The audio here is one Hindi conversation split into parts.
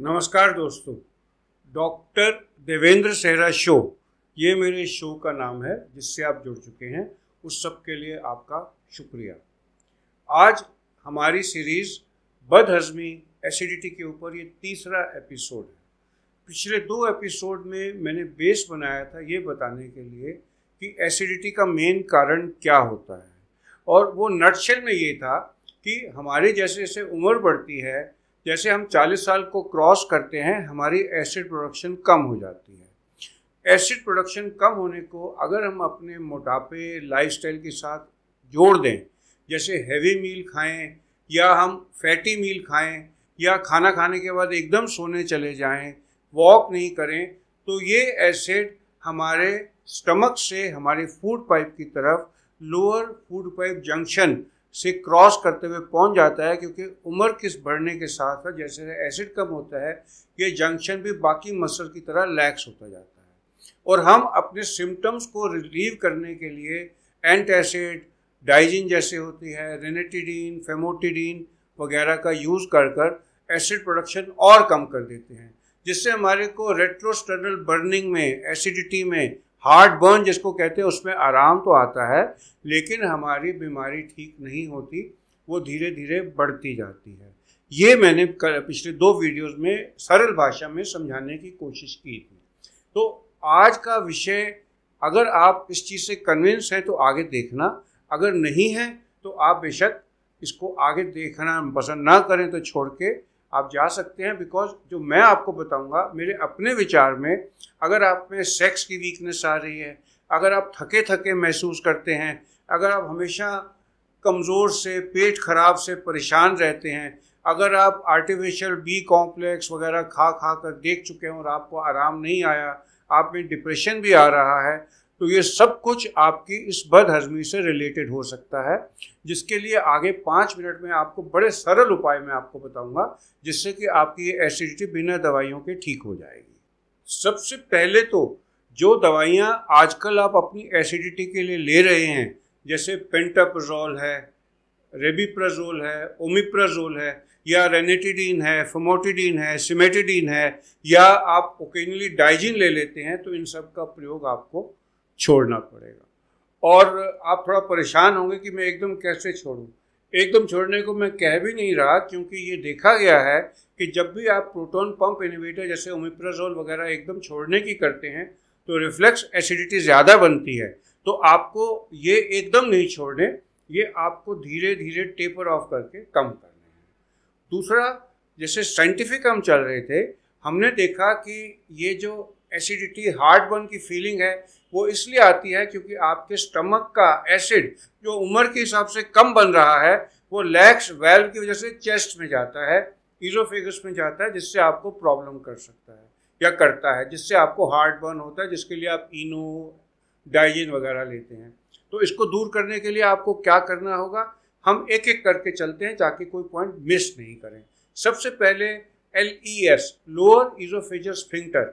नमस्कार दोस्तों डॉक्टर देवेंद्र सेहरा शो ये मेरे शो का नाम है जिससे आप जुड़ चुके हैं उस सब के लिए आपका शुक्रिया आज हमारी सीरीज़ बदहजमी एसिडिटी के ऊपर ये तीसरा एपिसोड है पिछले दो एपिसोड में मैंने बेस बनाया था ये बताने के लिए कि एसिडिटी का मेन कारण क्या होता है और वो नटशेल में ये था कि हमारे जैसे जैसे उम्र बढ़ती है जैसे हम 40 साल को क्रॉस करते हैं हमारी एसिड प्रोडक्शन कम हो जाती है एसिड प्रोडक्शन कम होने को अगर हम अपने मोटापे लाइफस्टाइल के साथ जोड़ दें जैसे हैवी मील खाएं या हम फैटी मील खाएं या खाना खाने के बाद एकदम सोने चले जाएं वॉक नहीं करें तो ये एसिड हमारे स्टमक से हमारे फूड पाइप की तरफ लोअर फूड पाइप जंक्शन से क्रॉस करते हुए पहुंच जाता है क्योंकि उम्र किस बढ़ने के साथ साथ जैसे एसिड कम होता है ये जंक्शन भी बाकी मसल की तरह लैक्स होता जाता है और हम अपने सिम्टम्स को रिलीव करने के लिए एंट एसिड डाइजिन जैसे होती है रेनेटिडीन फेमोटिडीन वगैरह का यूज़ कर कर एसिड प्रोडक्शन और कम कर देते हैं जिससे हमारे को रेट्रोस्टर्नल बर्निंग में एसिडिटी में हार्ट बर्न जिसको कहते हैं उसमें आराम तो आता है लेकिन हमारी बीमारी ठीक नहीं होती वो धीरे धीरे बढ़ती जाती है ये मैंने पिछले दो वीडियोस में सरल भाषा में समझाने की कोशिश की थी तो आज का विषय अगर आप इस चीज़ से कन्विंस हैं तो आगे देखना अगर नहीं है तो आप बेशक इसको आगे देखना पसंद ना करें तो छोड़ के आप जा सकते हैं बिकॉज जो मैं आपको बताऊंगा मेरे अपने विचार में अगर आप में सेक्स की वीकनेस आ रही है अगर आप थके थके महसूस करते हैं अगर आप हमेशा कमज़ोर से पेट खराब से परेशान रहते हैं अगर आप आर्टिफिशियल बी कॉम्प्लेक्स वगैरह खा खा कर देख चुके हैं और आपको आराम नहीं आया आप में डिप्रेशन भी आ रहा है तो ये सब कुछ आपकी इस बद हजमी से रिलेटेड हो सकता है जिसके लिए आगे पाँच मिनट में आपको बड़े सरल उपाय मैं आपको बताऊंगा जिससे कि आपकी ये एसिडिटी बिना दवाइयों के ठीक हो जाएगी सबसे पहले तो जो दवाइयाँ आजकल आप अपनी एसिडिटी के लिए ले रहे हैं जैसे पेंटाप्रजोल है रेबीप्रजोल है ओमिप्रजोल है या रेनेटिडीन है फोमोटिडीन है सिमेटिडीन है या आप ओकेजनली डाइजिन ले लेते हैं तो इन सब का प्रयोग आपको छोड़ना पड़ेगा और आप थोड़ा परेशान होंगे कि मैं एकदम कैसे छोड़ूँ एकदम छोड़ने को मैं कह भी नहीं रहा क्योंकि ये देखा गया है कि जब भी आप प्रोटोन पंप इनिवेटर जैसे ओमिप्राजोल वगैरह एकदम छोड़ने की करते हैं तो रिफ्लेक्स एसिडिटी ज़्यादा बनती है तो आपको ये एकदम नहीं छोड़ने ये आपको धीरे धीरे टेपर ऑफ करके कम करने हैं दूसरा जैसे साइंटिफिक हम चल रहे थे हमने देखा कि ये जो एसिडिटी हार्ट बर्न की फीलिंग है वो इसलिए आती है क्योंकि आपके स्टमक का एसिड जो उम्र के हिसाब से कम बन रहा है वो लैक्स वेल्व की वजह से चेस्ट में जाता है ईजोफेगस में जाता है जिससे आपको प्रॉब्लम कर सकता है या करता है जिससे आपको हार्ट बर्न होता है जिसके लिए आप इनो डाइजिन वगैरह लेते हैं तो इसको दूर करने के लिए आपको क्या करना होगा हम एक एक करके चलते हैं ताकि कोई पॉइंट मिस नहीं करें सबसे पहले L E S lower oesophageal sphincter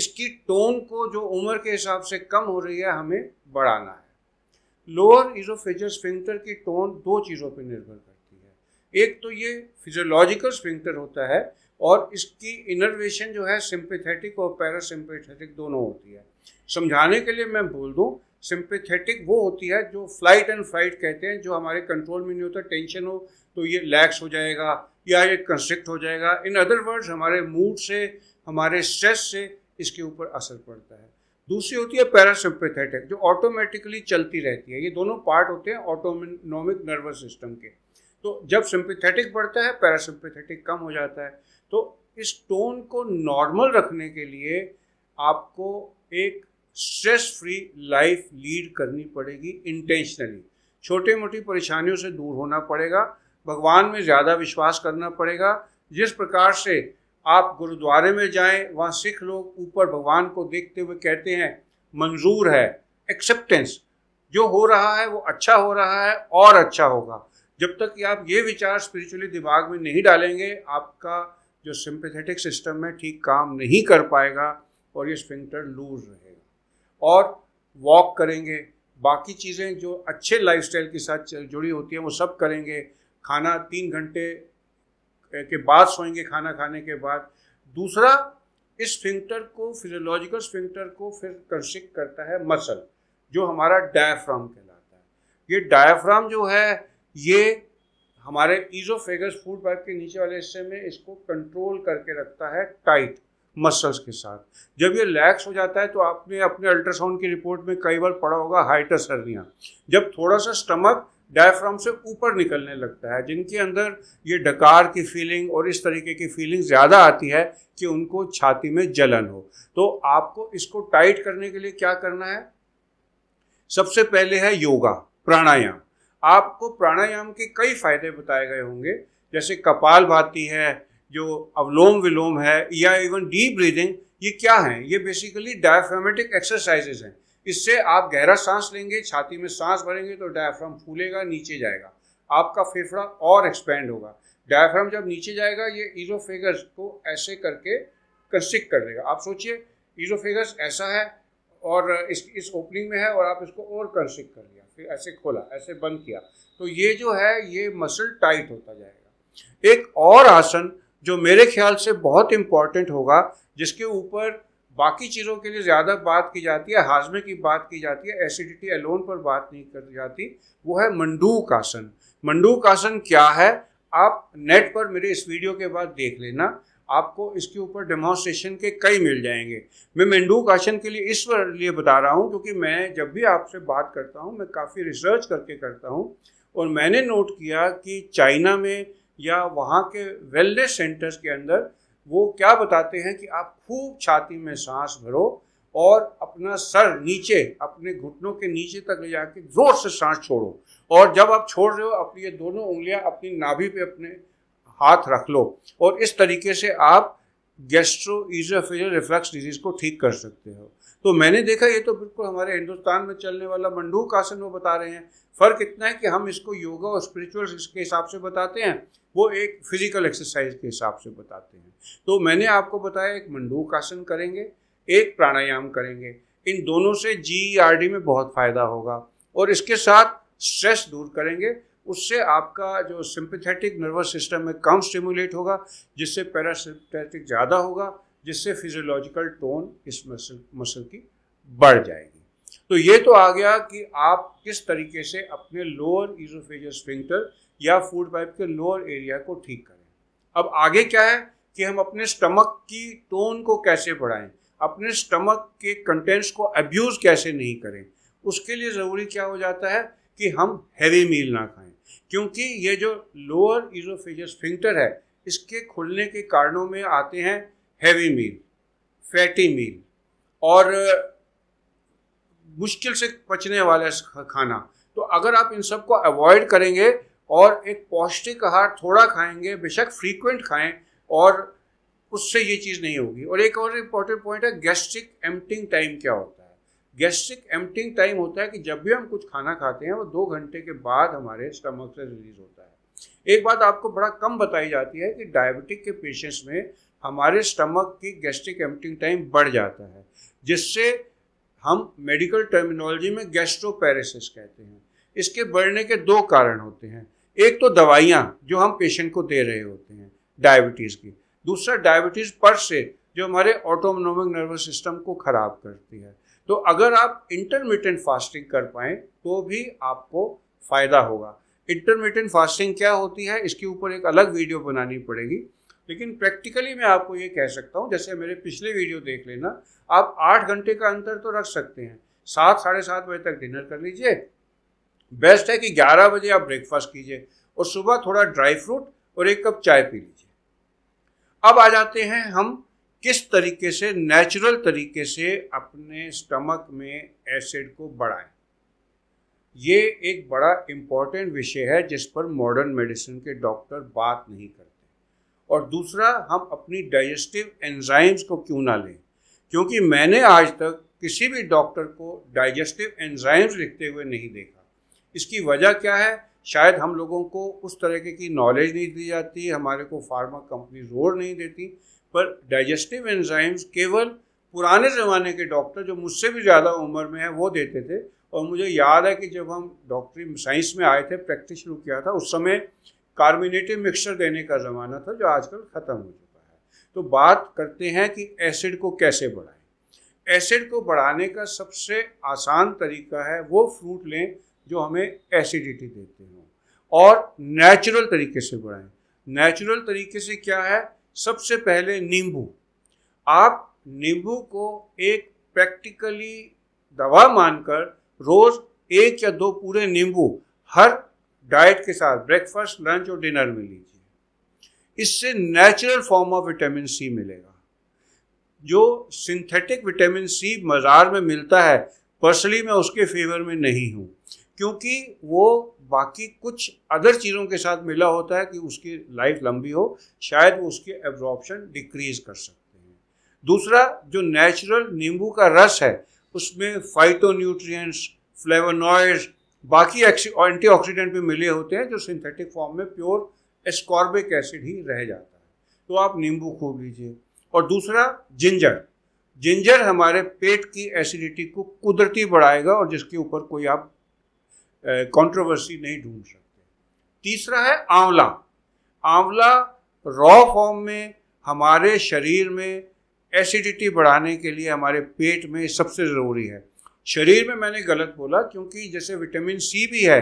इसकी टोन को जो उम्र के हिसाब से कम हो रही है हमें बढ़ाना है लोअर इजोफेजर स्फिंक्टर की टोन दो चीज़ों पर निर्भर करती है एक तो ये फिजियोलॉजिकल स्फिंक्टर होता है और इसकी इनर्वेशन जो है सिंपेथेटिक और पैरासिम्पेथेटिक दोनों होती है समझाने के लिए मैं बोल दूँ सिंपेथेटिक वो होती है जो फ्लाइट एंड फाइट कहते हैं जो हमारे कंट्रोल में नहीं होता टेंशन हो तो ये लैक्स हो जाएगा या ये कंस्ट्रिक्ट हो जाएगा इन अदर वर्ड्स हमारे मूड से हमारे स्ट्रेस से इसके ऊपर असर पड़ता है दूसरी होती है पैरासिम्पेथेटिक जो ऑटोमेटिकली चलती रहती है ये दोनों पार्ट होते हैं ऑटोनोमिक नर्वस सिस्टम के तो जब सिंपथेटिक बढ़ता है पैरासिम्पेथेटिक कम हो जाता है तो इस टोन को नॉर्मल रखने के लिए आपको एक स्ट्रेस फ्री लाइफ लीड करनी पड़ेगी इंटेंशनली छोटे मोटी परेशानियों से दूर होना पड़ेगा भगवान में ज़्यादा विश्वास करना पड़ेगा जिस प्रकार से आप गुरुद्वारे में जाएं वहाँ सिख लोग ऊपर भगवान को देखते हुए कहते हैं मंजूर है एक्सेप्टेंस जो हो रहा है वो अच्छा हो रहा है और अच्छा होगा जब तक कि आप ये विचार स्पिरिचुअली दिमाग में नहीं डालेंगे आपका जो सिंपथेटिक सिस्टम है ठीक काम नहीं कर पाएगा और ये स्पिंक्टर लूज रहेगा और वॉक करेंगे बाकी चीज़ें जो अच्छे लाइफस्टाइल के साथ जुड़ी होती हैं वो सब करेंगे खाना तीन घंटे के बाद सोएंगे खाना खाने के बाद दूसरा इस फिंक्टर को फिजियोलॉजिकल फिंगटर को फिर कंस्ट्रिक्ट करता है मसल जो हमारा डायफ्राम कहलाता है ये डायफ्राम जो है ये हमारे ईजोफेगस फूड पाइप के नीचे वाले हिस्से में इसको कंट्रोल करके रखता है टाइट मसल्स के साथ जब ये लैक्स हो जाता है तो आपने अपने अल्ट्रासाउंड की रिपोर्ट में कई बार पढ़ा होगा हाइटस हर्निया जब थोड़ा सा स्टमक डायफ्राम से ऊपर निकलने लगता है जिनके अंदर ये डकार की फीलिंग और इस तरीके की फीलिंग ज़्यादा आती है कि उनको छाती में जलन हो तो आपको इसको टाइट करने के लिए क्या करना है सबसे पहले है योगा प्राणायाम आपको प्राणायाम के कई फायदे बताए गए होंगे जैसे कपाल भाती है जो अवलोम विलोम है या इवन डीप ब्रीदिंग ये क्या है ये बेसिकली डायफ्रामेटिक एक्सरसाइजेज हैं इससे आप गहरा सांस लेंगे छाती में सांस भरेंगे तो डायफ्राम फूलेगा नीचे जाएगा आपका फेफड़ा और एक्सपेंड होगा डायफ्राम जब नीचे जाएगा ये ईजोफेगस को ऐसे करके कंस्ट्रिक्ट कर देगा आप सोचिए ईजोफेगस ऐसा है और इस इस ओपनिंग में है और आप इसको और कंस्ट्रिक्ट कर लिया फिर ऐसे खोला ऐसे बंद किया तो ये जो है ये मसल टाइट होता जाएगा एक और आसन जो मेरे ख्याल से बहुत इम्पॉर्टेंट होगा जिसके ऊपर बाकी चीज़ों के लिए ज़्यादा बात की जाती है हाजमे की बात की जाती है एसिडिटी एलोन पर बात नहीं कर जाती वो है मंडूक आसन मंडूक आसन क्या है आप नेट पर मेरे इस वीडियो के बाद देख लेना आपको इसके ऊपर डेमोन्स्ट्रेशन के कई मिल जाएंगे मैं मंडूक आसन के लिए इस लिए बता रहा हूँ क्योंकि मैं जब भी आपसे बात करता हूँ मैं काफ़ी रिसर्च करके करता हूँ और मैंने नोट किया कि चाइना में या वहाँ के वेलनेस सेंटर्स के अंदर वो क्या बताते हैं कि आप खूब छाती में सांस भरो और अपना सर नीचे अपने घुटनों के नीचे तक ले जाके जोर से सांस छोड़ो और जब आप छोड़ रहे हो अपनी ये दोनों उंगलियां अपनी नाभि पे अपने हाथ रख लो और इस तरीके से आप गैस्ट्रो ईजोफेजल रिफ्लक्स डिजीज को ठीक कर सकते हो तो मैंने देखा ये तो बिल्कुल हमारे हिंदुस्तान में चलने वाला मंडूक आसन वो बता रहे हैं फ़र्क इतना है कि हम इसको योगा और स्पिरिचुअल के हिसाब से बताते हैं वो एक फिजिकल एक्सरसाइज के हिसाब से बताते हैं तो मैंने आपको बताया एक मंडूक आसन करेंगे एक प्राणायाम करेंगे इन दोनों से जी आर डी में बहुत फ़ायदा होगा और इसके साथ स्ट्रेस दूर करेंगे उससे आपका जो सिंपथेटिक नर्वस सिस्टम है कम स्टिमुलेट होगा जिससे पैरासिम्पथेटिक ज़्यादा होगा जिससे फिजियोलॉजिकल टोन इस मसल मसल की बढ़ जाएगी तो ये तो आ गया कि आप किस तरीके से अपने लोअर ईजोफेजियल स्फिंक्टर या फूड पाइप के लोअर एरिया को ठीक करें अब आगे क्या है कि हम अपने स्टमक की टोन को कैसे बढ़ाएं अपने स्टमक के कंटेंट्स को अब्यूज़ कैसे नहीं करें उसके लिए ज़रूरी क्या हो जाता है कि हम हैवी मील ना खाएं क्योंकि ये जो लोअर इजोफेजस फिंगटर है इसके खुलने के कारणों में आते हैं हैवी मील फैटी मील और मुश्किल से पचने वाला खाना तो अगर आप इन सब को अवॉइड करेंगे और एक पौष्टिक आहार थोड़ा खाएंगे बेशक फ्रीक्वेंट खाएं और उससे ये चीज़ नहीं होगी और एक और इम्पॉर्टेंट पॉइंट है गैस्ट्रिक एम्प्टिंग टाइम क्या होता है गैस्ट्रिक एम्प्टिंग टाइम होता है कि जब भी हम कुछ खाना खाते हैं वो दो घंटे के बाद हमारे स्टमक से रिलीज होता है एक बात आपको बड़ा कम बताई जाती है कि डायबिटिक के पेशेंट्स में हमारे स्टमक की गैस्ट्रिक एम्प्टिंग टाइम बढ़ जाता है जिससे हम मेडिकल टर्मिनोलॉजी में गैस्ट्रोपेरेसिस कहते हैं इसके बढ़ने के दो कारण होते हैं एक तो दवाइयाँ जो हम पेशेंट को दे रहे होते हैं डायबिटीज़ की दूसरा डायबिटीज़ पर से जो हमारे ऑटोनोमिक नर्वस सिस्टम को ख़राब करती है तो अगर आप इंटरमीडियंट फास्टिंग कर पाएँ तो भी आपको फ़ायदा होगा इंटरमीडियंट फास्टिंग क्या होती है इसके ऊपर एक अलग वीडियो बनानी पड़ेगी लेकिन प्रैक्टिकली मैं आपको ये कह सकता हूँ जैसे मेरे पिछले वीडियो देख लेना आप आठ घंटे का अंतर तो रख सकते हैं सात साढ़े सात बजे तक डिनर कर लीजिए बेस्ट है कि 11 बजे आप ब्रेकफास्ट कीजिए और सुबह थोड़ा ड्राई फ्रूट और एक कप चाय पी लीजिए अब आ जाते हैं हम किस तरीके से नेचुरल तरीके से अपने स्टमक में एसिड को बढ़ाएं ये एक बड़ा इम्पॉर्टेंट विषय है जिस पर मॉडर्न मेडिसिन के डॉक्टर बात नहीं करते और दूसरा हम अपनी डाइजेस्टिव एंजाइम्स को क्यों ना लें क्योंकि मैंने आज तक किसी भी डॉक्टर को डाइजेस्टिव एंजाइम्स लिखते हुए नहीं देखा इसकी वजह क्या है शायद हम लोगों को उस तरह की नॉलेज नहीं दी जाती हमारे को फार्मा कंपनी जोर नहीं देती पर डाइजेस्टिव एंजाइम्स केवल पुराने ज़माने के डॉक्टर जो मुझसे भी ज़्यादा उम्र में है वो देते थे और मुझे याद है कि जब हम डॉक्टरी साइंस में आए थे प्रैक्टिस शुरू किया था उस समय कार्बिनेटिव मिक्सचर देने का ज़माना था जो आजकल ख़त्म हो चुका है तो बात करते हैं कि एसिड को कैसे बढ़ाएं एसिड को बढ़ाने का सबसे आसान तरीका है वो फ्रूट लें जो हमें एसिडिटी देते हों और नेचुरल तरीके से बढ़ाएं नेचुरल तरीके से क्या है सबसे पहले नींबू आप नींबू को एक प्रैक्टिकली दवा मानकर रोज एक या दो पूरे नींबू हर डाइट के साथ ब्रेकफास्ट लंच और डिनर में लीजिए इससे natural form of vitamin C मिलेगा जो सिंथेटिक विटामिन सी बाजार में मिलता है पर्सनली मैं उसके फेवर में नहीं हूँ क्योंकि वो बाकी कुछ अदर चीज़ों के साथ मिला होता है कि उसकी लाइफ लंबी हो शायद वो उसके एब्जॉर्प्शन डिक्रीज कर सकते हैं दूसरा जो नेचुरल नींबू का रस है उसमें फाइटो न्यूट्रिएंट्स फ्लेवोनॉइड्स बाकी एंटीऑक्सीडेंट भी मिले होते हैं जो सिंथेटिक फॉर्म में प्योर एस्कॉर्बिक एसिड ही रह जाता है तो आप नींबू खो लीजिए और दूसरा जिंजर जिंजर हमारे पेट की एसिडिटी को कुदरती बढ़ाएगा और जिसके ऊपर कोई आप कंट्रोवर्सी नहीं ढूंढ सकते तीसरा है आंवला आंवला रॉ फॉर्म में हमारे शरीर में एसिडिटी बढ़ाने के लिए हमारे पेट में सबसे ज़रूरी है शरीर में मैंने गलत बोला क्योंकि जैसे विटामिन सी भी है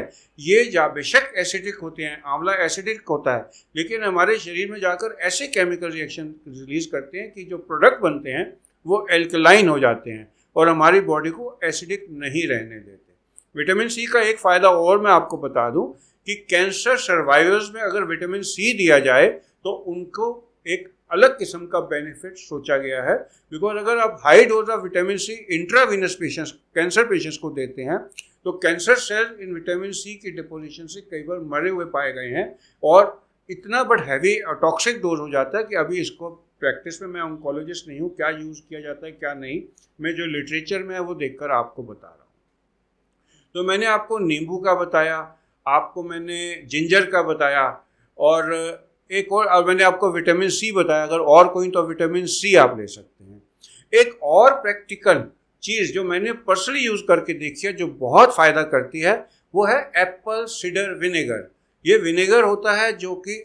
ये जा बेशक एसिडिक होते हैं आंवला एसिडिक होता है लेकिन हमारे शरीर में जाकर ऐसे केमिकल रिएक्शन रिलीज करते हैं कि जो प्रोडक्ट बनते हैं वो एल्कलाइन हो जाते हैं और हमारी बॉडी को एसिडिक नहीं रहने देते विटामिन सी का एक फ़ायदा और मैं आपको बता दूं कि कैंसर सर्वाइवर्स में अगर विटामिन सी दिया जाए तो उनको एक अलग किस्म का बेनिफिट सोचा गया है बिकॉज अगर आप high dose of vitamin C intravenous patients cancer patients को देते हैं तो कैंसर सेल इन विटामिन सी की डिपोजिशन से कई बार मरे हुए पाए गए हैं और इतना बट हैवी टॉक्सिक डोज हो जाता है कि अभी इसको प्रैक्टिस में मैं ऑन्कोलॉजिस्ट नहीं हूँ क्या यूज़ किया जाता है क्या नहीं मैं जो लिटरेचर में है वो देखकर आपको बता रहा हूँ तो मैंने आपको नींबू का बताया आपको मैंने जिंजर का बताया और एक और और मैंने आपको विटामिन सी बताया अगर और कोई तो विटामिन सी आप ले सकते हैं एक और प्रैक्टिकल चीज़ जो मैंने पर्सनली यूज़ करके देखी है जो बहुत फ़ायदा करती है वो है एप्पल सीडर विनेगर ये विनेगर होता है जो कि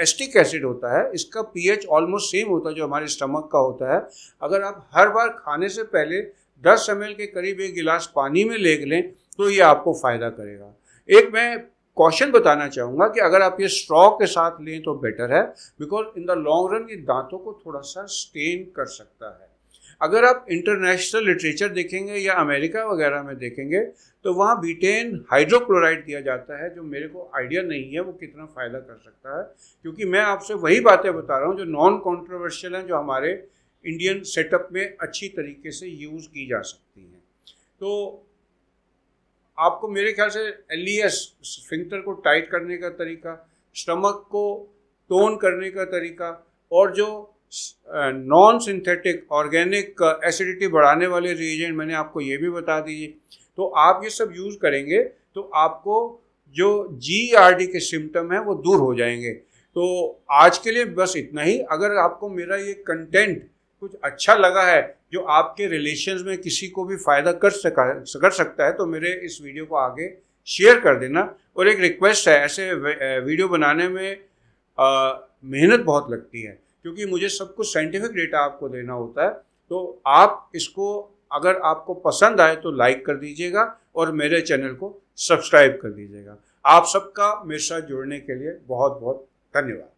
एस्टिक एसिड होता है इसका पीएच ऑलमोस्ट सेम होता है जो हमारे स्टमक का होता है अगर आप हर बार खाने से पहले 10 एम के करीब एक गिलास पानी में ले लें तो ये आपको फ़ायदा करेगा एक मैं क्वेश्चन बताना चाहूँगा कि अगर आप ये स्ट्रॉ के साथ लें तो बेटर है because in the long run ये दांतों को थोड़ा सा स्टेन कर सकता है अगर आप इंटरनेशनल लिटरेचर देखेंगे या अमेरिका वगैरह में देखेंगे तो वहाँ बीटेन हाइड्रोक्लोराइड दिया जाता है जो मेरे को आइडिया नहीं है वो कितना फ़ायदा कर सकता है क्योंकि मैं आपसे वही बातें बता रहा हूँ जो नॉन कॉन्ट्रोवर्शियल हैं जो हमारे इंडियन सेटअप में अच्छी तरीके से यूज़ की जा सकती हैं तो आपको मेरे ख्याल से एलियस फिंगटर को टाइट करने का तरीका स्टमक को टोन करने का तरीका और जो नॉन सिंथेटिक ऑर्गेनिक एसिडिटी बढ़ाने वाले रिएजेंट मैंने आपको ये भी बता दीजिए तो आप ये सब यूज़ करेंगे तो आपको जो जी आर डी के सिम्टम हैं वो दूर हो जाएंगे तो आज के लिए बस इतना ही अगर आपको मेरा ये कंटेंट कुछ अच्छा लगा है जो आपके रिलेशन में किसी को भी फ़ायदा कर सका कर सकता है तो मेरे इस वीडियो को आगे शेयर कर देना और एक रिक्वेस्ट है ऐसे वीडियो बनाने में मेहनत बहुत लगती है क्योंकि मुझे सब कुछ साइंटिफिक डेटा आपको देना होता है तो आप इसको अगर आपको पसंद आए तो लाइक कर दीजिएगा और मेरे चैनल को सब्सक्राइब कर दीजिएगा आप सबका मेरे साथ जुड़ने के लिए बहुत बहुत धन्यवाद